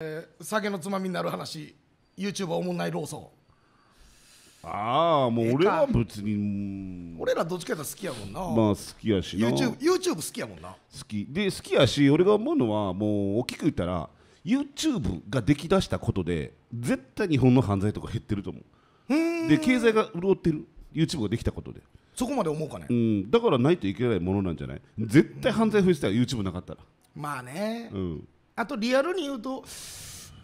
えー、酒のつまみになる話 YouTuber おもんないソ争ああもう俺は別に俺らどっちかやったら好きやもんなまあ好きやしな YouTube, YouTube 好きやもんな好きで好きやし俺が思うのはもう大きく言ったら YouTube が出来だしたことで絶対日本の犯罪とか減ってると思うで経済が潤ってる YouTube ができたことでそこまで思うかね、うん、だからないといけないものなんじゃない絶対犯罪増えてたら YouTube なかったらまあねうんあとリアルに言うと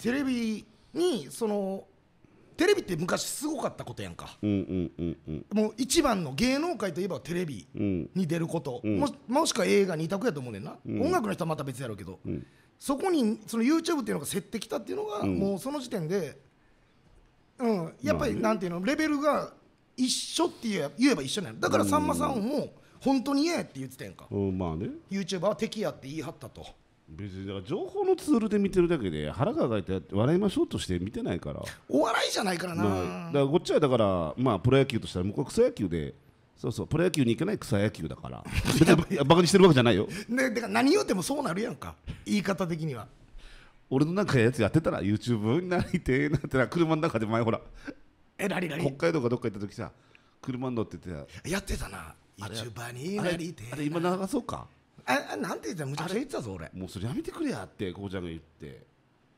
テレビにそのテレビって昔すごかったことやんか、うんうんうんうん、もう一番の芸能界といえばテレビに出ること、うん、ももしくは映画二択やと思うねんな、うん、音楽の人はまた別やろうけど、うん、そこにその YouTube っていうのが競ってきたっていうのが、もうその時点で、うん、やっぱりなんていうのレベルが一緒って言え言えば一緒なだからさんまさんも本当に嫌やって言ってたやんか、うんまあね、YouTuber は敵やって言い張ったと。別にだから情報のツールで見てるだけで腹が抱いて笑いましょうとして見てないからお笑いじゃないからな、だからこっちはだからまあプロ野球としたら向こうは草野球でそうそうプロ野球に行けない草野球だからバカにしてるわけじゃないよ、ね、だから何言うてもそうなるやんか言い方的には俺のなんかやつやってたら YouTube になりてなんてな車の中で前ほらえラリ北海道かどっか行った時さ車に乗っててやってたな YouTuber になりてあれ今流そうかあなんて言ったむちゃくちゃ言ってたぞ俺もうそれやめてくれやってこうちゃんが言って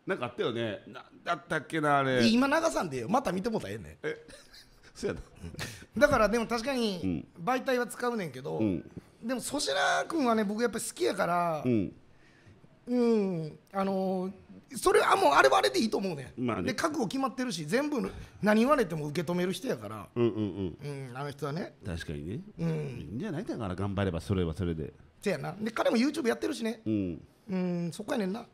なんかあったよねなんだったっけなあれ今流さんでよまた見てもたらええねんえそうやなだからでも確かに媒体は使うねんけど、うん、でも粗品君はね僕やっぱり好きやからうん、うん、あのーそれはもうあれはあれでいいと思うね,、まあ、ねで覚悟決まってるし全部何言われても受け止める人やからうんうんうん、うん、あの人はね確かにね、うん、いいんじゃないだから頑張ればそれはそれでせやなで彼も YouTube やってるしねうん、うん、そこやねんな